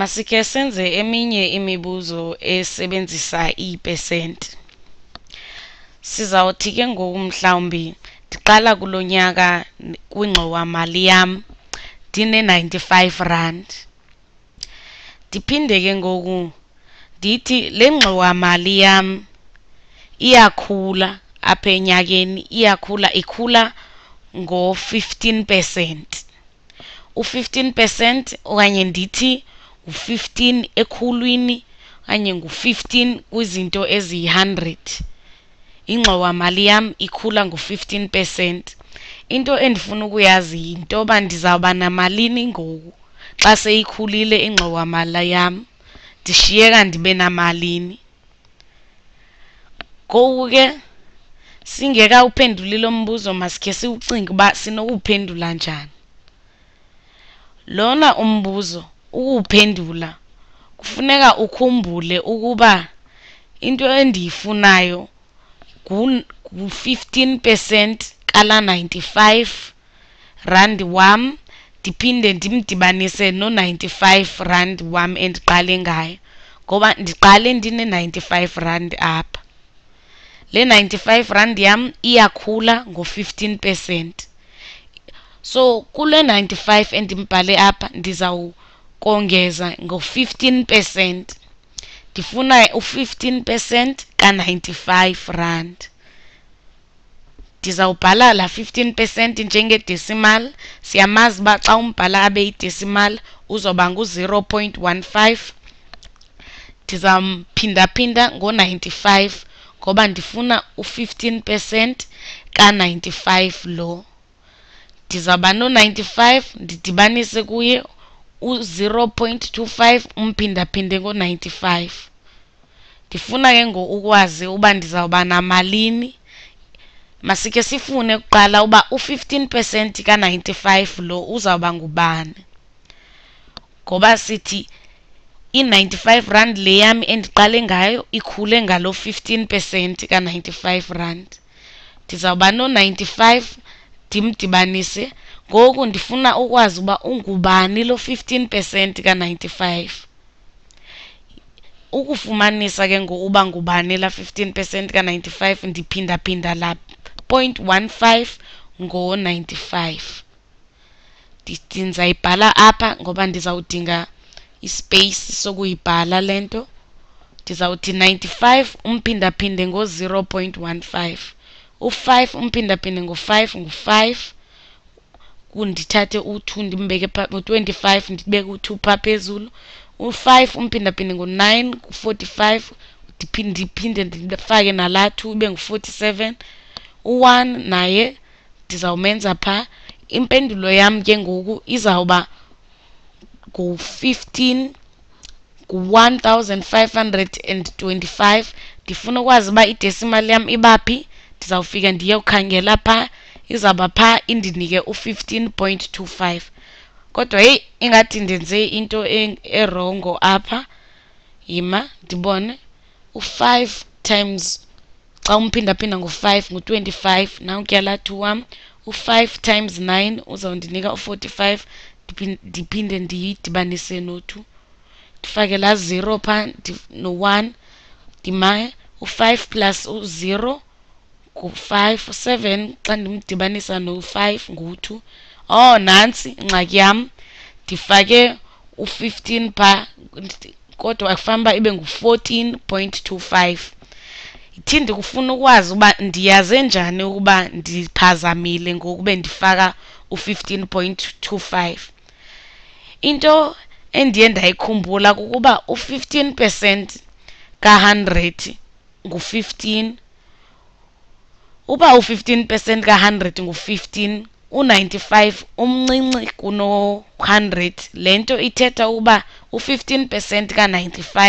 Masike senze eminye imibuzo esebenzisa ipesenti. Sizawuthi ke ngoku mhlawumbi ndiqala kulonyaka kwingxowamali yam ndine 95 rand. Ndiphinde ke ngoku ndithi le ngxowamali yam iyakhula apha enyakeni iyakhula ikhula ngo-15 percent u-15 percent okanye ndithi u-15 ekhulwini kanye ngu-15 kwizinto eziyi-100 ingxowamali yami ikhula ngo-15 percent into endifuna ukuyazi yintoba ndizawuba namalini ngoku xa seyikhulile ingxowamali yami ndishiyeka ndibe namalini ngoku ke singekawuphenduli lo mbuzo masikhe siwucinge uba sinokuwuphendula njani lona umbuzo ukuwuphendula kufuneka ukhumbule ukuba into endiyifunayo ngu-15 percent kala 95 rand wam ndiphinde ndimdibanise no-95 rand wam endiqale ngayo ngoba ndiqale ndine-95 rand apha le 95 rand yam iyakhula ngo-15 percent so kule 95 endimbhale apha ndizawuba kongeza ngo-15 difuna u-15 ka-95 rand dizawubhala la 15 njenge decimal siyamazi ba xa umbhala abe i decimal uzoba ngu-0 0.15 ndizamphinda-phinda ngo-95 ngoba ndifuna u-15 ka-95 lo ndizawuba no-95 ndidibanise kuye 0.15 u-0.25 umphindapinde ngo-95 ndifuna ke ngoku ukwazi uba ndizawuba namalini masike sifune kuqala uba u-15 percent ka-95 lo uzawuba ngubani ngoba sithi i-95 rand le yam endiqale ngayo ikhule ngalo 15 percent ka-95 rand ndizawuba no-95 ndimdibanise ngoku ndifuna ukwazi uba ungubani lo 15 percent ka-95 ukufumanisa ke ngokuba ngubani la 15 percent ka-95 ndiphindaphinda la 0.15 ngo-95 ndizayibhala apha ngoba ndizawudinga ispace sokuyibhala le nto ndizawuthi 95 umphindaphinde ngo-0.15 u-5 umphindaphinde ngo-5 ngu-5 ndithathe u-two ndimbeke u-twenty-five ndibeke u-two phaa phezulu u-five umphindaphinde ngo-nine u-forty-five ndiphinde ndifake nalaa two ibe ngu-forty-seven u-one naye ndizawumenza phaa impendulo yam ke ngoku izawuba ngu-fifteen ngu-one thousand five hundred and twenty-five ndifuna ukwazi uba idesimal yam iba phi ndizawufika ndiyokhangela phaa izabapha indinike u-15.25 kodwa heyi ingathi ndenze into erongo apha yima ndibone u-5 times xa umphinda-phinda ngo-5 ngu-25 nawukuya laa 2 wam u-5 times 9 uzawundinika u-45 ndiphinde ndiyidibanise no-2 ndifake laa 0 phaa no-1 ndima u-5 plus u-0 ngu-five u-seven xa ndimdibanisa no-five ngu-two oh nantsi ingxaki yam ndifake u-fifteen phaa kodwa fanuba ibe ngu-fourteen point two five ithi ndikufuna ukwazi uba ndiyaze njani ukuba ndiphazamile ngoku bendifaka u-fifteen point two five into endiye ndayikhumbula kukuba u-fifteen percent ka-hundred ngu-fifteen uba u-15 percent ka-100 ngu-15 u-95 umncinci kuno-100 le nto ithetha ukuba u-15 percent ka-95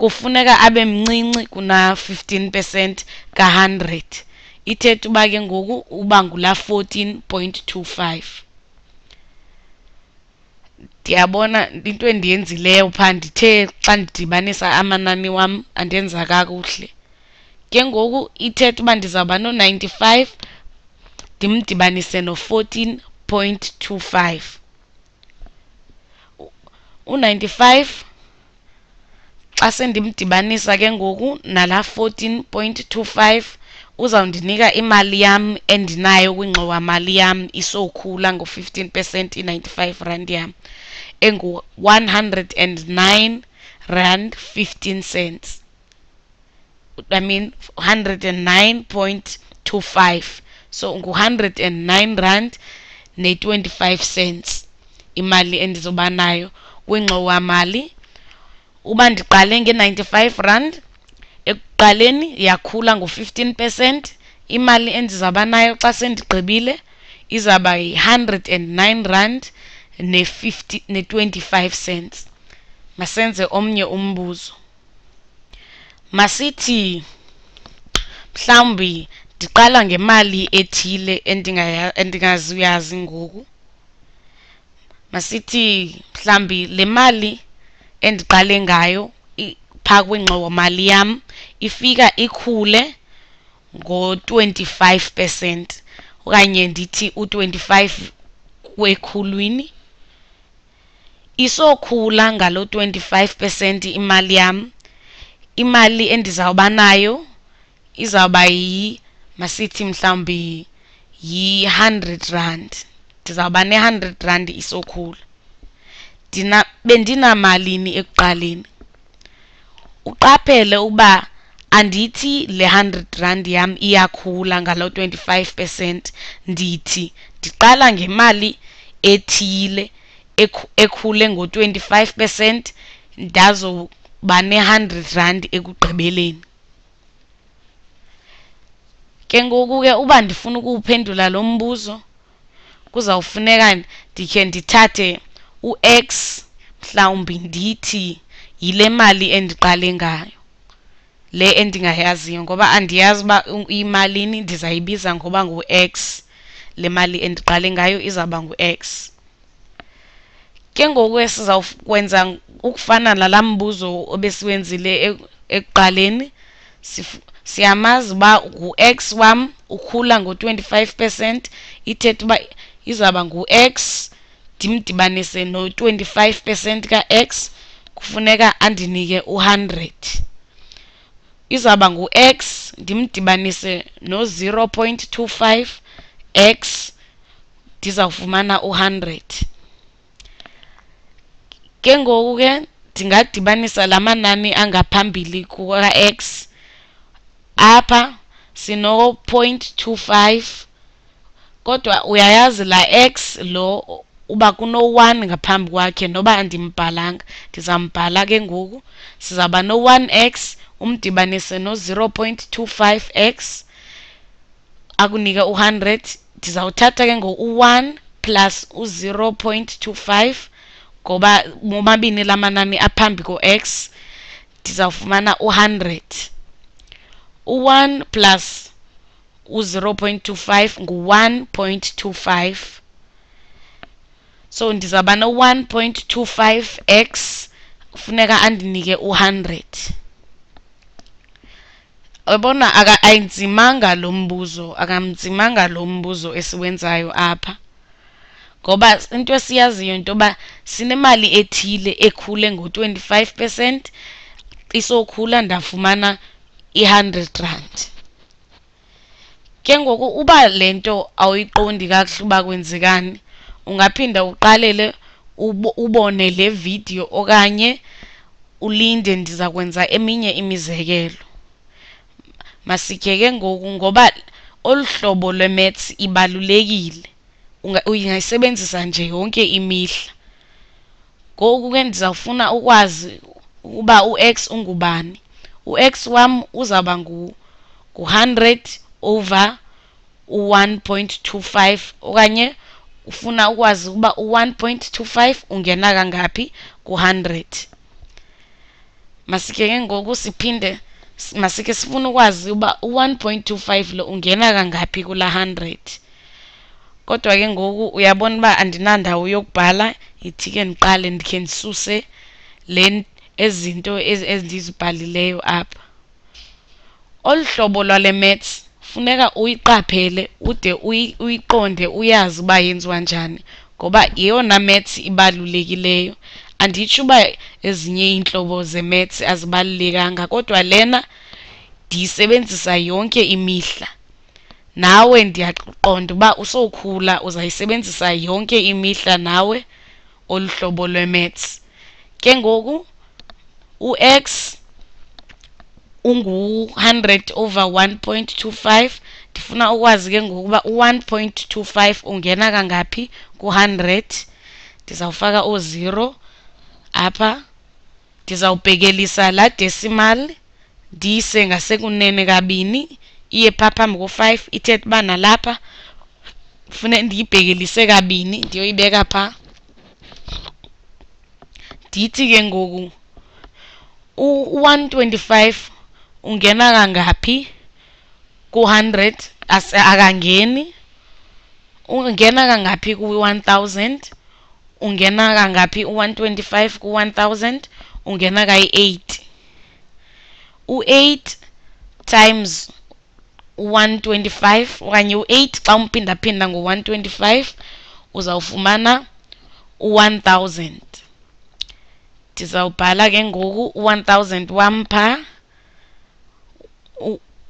kufuneka abe mncinci kuna-15 percent ka-100 ithetha uba ke ngoku uba ngula 14.25 ndiyabona into endiyenzileyo phaa ndithe xa ndidibanisa amanani wam andenza kakuhle ke ngoku ithetha uba ndizawuba no-95 ndimdibanise no-14.25 u-95 xa sendimdibanisa ke ngoku nala 14.25 uzawundinika imali yam endinayo kwingxowamali yam isokhula ngo-15 percent i-95 rand yam engu-109 rand 15 cents I mean 109.25 so ngu109 rand ne25 cents imali endizoba nayo kwingxowamali uba ndiqale nge-95 rand ekuqaleni yakhula ngo-15 percent imali endizawuba nayo xa sendigqibile izawuba yi-109 rand ne-25 ne cents masenze omnye umbuzo masithi mhlawumbi ndiqala ngemali ethile endingazuyazi ngoku masithi mhlawumbi le mali endiqale ngayo phaa kwingxowamali yam ifika ikhule ngo-25 percent okanye ndithi u-25 wekhulwini isokhula ngalo 25 percent imali yam imali endizawuba nayo izawuba yi masithi mhlawumbi yi-hundred rand ndizawuba ne-hundred rand isokhula Dina, bendinamalini ekuqaleni uqaphele uba andithi le 100 rand yam iyakhula ngalo 25% ndithi ndiqala ngemali ethile ekhule ngo 25% ndazo bane-hundred rand ekugqibeleni ke ngoku-ke uba ndifuna ukuwuphendula lo mbuzo kuzawufuneka ndikhe ndithathe u-x mhlawumbi ndithi yile mali endiqale ngayo le endingayaziyo ngoba andiyazi uba imalini ndizayibiza ngoba ngu-x le mali endiqale ngayo izawuba ngu-x ke ngoku esizawukwenza ukufana lalambuzo obesiwenzile ekuqaleni siyamazi uba ngu-x wam ukhula ngo-25 percent ithetha uba izawuba ngu-x ndimdibanise no-25 percent ka-x kufuneka andinike u-100 izawuba ngu-x ndimdibanise no-0 0.25 x ndizawufumana u-100 ke ngoku-ke ndingadibanisa la manani angaphambili kuka-x apha sino-0.25 kodwa uyayazi la x lo uba kuno-1 ngaphambi kwakhe noba andimbhalanga ndizambhala ke ngoku sizawuba no-1x umdibanise no-0.25x akunike u-100 ndizawuthatha ke ngoku u-1 plus u-0.25 ngoba momabini lamanani aphambi ko-x ndizawufumana u-100 u-1 plus u-0.25 ngu-1.25 so ndizawuba no-1.25x kufuneka andinike u-100 yabona ayinzimanga lo mbuzo akamnzimanga lo mbuzo esiwenzayo apha ngoba into esiyaziyo into yoba sinemali ethile ekhule ngo-25 percent isokhula ndafumana i-100 rand ke ngoku uba le nto awuyiqondi kakuhle uba kwenzekani ungaphinda uqalele ubone le vidiyo okanye ulinde ndiza kwenza eminye imizekelo masikhe ke ngoku ngoba olu hlobo lwemets ibalulekile uyingayisebenzisa nje yonke imihla ngoku ke ndizawufuna ukwazi ukuba u-x ungubani u-x wam uzawuba ngu-100 over u-1.25 okanye ufuna ukwazi ukuba u-1.25 ungena kangaphi ku-100 masike ke ngoku siphinde masike sifuna ukwazi uba u-1.25 lo ungena kangaphi kula 100 kodwa-ke ngoku uyabona uba andinandawo yokubhala yithi-ke ndiqale ndikhe ndisuse le ezinto endizibhalileyo apha olu hlobo lwale mats funeka uyiqaphele ude uyiqonde uyazi uba yenziwa njani ngoba yeyona mats ibalulekileyo anditsho uba ezinye iintlobo zemats azibalulekanga kodwa lena ndiyisebenzisa yonke imihla nawe ndiyaqonda uba usokhula uzayisebenzisa yonke imihla nawe olu hlobo lwe-maths ke ngoku u-x ungu-100 over 1.25 ndifuna ukwazi ke ngoku uba u-1.25 ungena kangaphi ku-100 ndizawufaka o-zero apha ndizawubhekelisa laa decimal ndiyise ngasekunene kabini iye pha phambi ko-five ithetha uba nalapha kufuneka ndiyibhekelise kabini ndiyoyibeka phaa ndithi ke ngoku u-one twenty-five ungena kangaphi ku-hundred akangeni ungena kangaphi ku-one thousand ungena kangaphi u-one twenty-five ku-one thousand ungena kayi-eight u-eight times u-125 okanye u-8 xa umphinda-phinda ngo-125 uzawufumana u-1000 ndizawubhala ke ngoku u-1000 wam phaa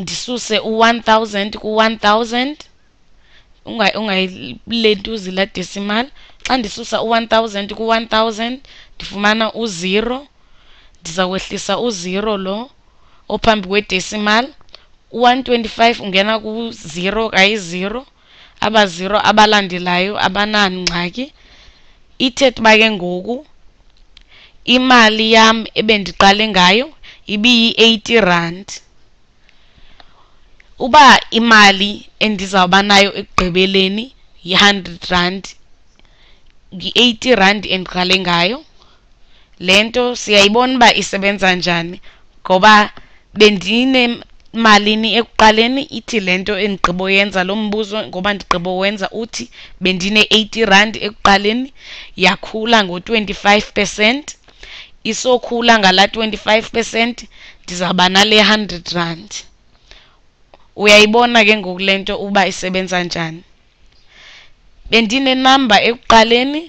ndisuse u-1000 ku-1000 ungayilentuzi laa decimal xa ndisusa u-1000 ku-1000 ndifumana u-0 ndizawwehlisa u-0 lo ophambi kwedecimal u-125 ungena ku-0 kayi-0 aba-0 abalandelayo abanangxaki ithetha uba ke ngoku imali yam ebendiqale ngayo ibiyi-80 rand uba imali endizawuba nayo ekugqibeleni yi-100 rand yi-80 rand endiqale ngayo le nto siyayibona uba isebenza njani ngoba bendine malini ekuqaleni ithi lento endiqhibo yenza lo mbuzo ngoba ndigqibo wenza uthi bendine-80 rand ekuqaleni yakhula ngo-25 percent isokhula ngala 25 percent ndizawuba nale 100 rand uyayibona ke ngoku le nto uba isebenza njani bendinenamba ekuqaleni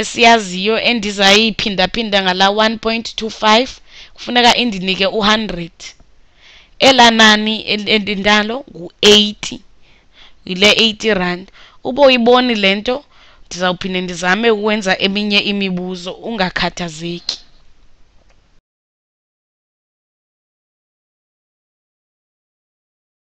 esiyaziyo endizayiphinda-phinda ngala 1.25 kufuneka indinike u-100 elanani elindalo ngu-80 ile 80 rand ube uyiboni lento ndizawuphinde ndizame ukwenza eminye imibuzo ungakhathazeki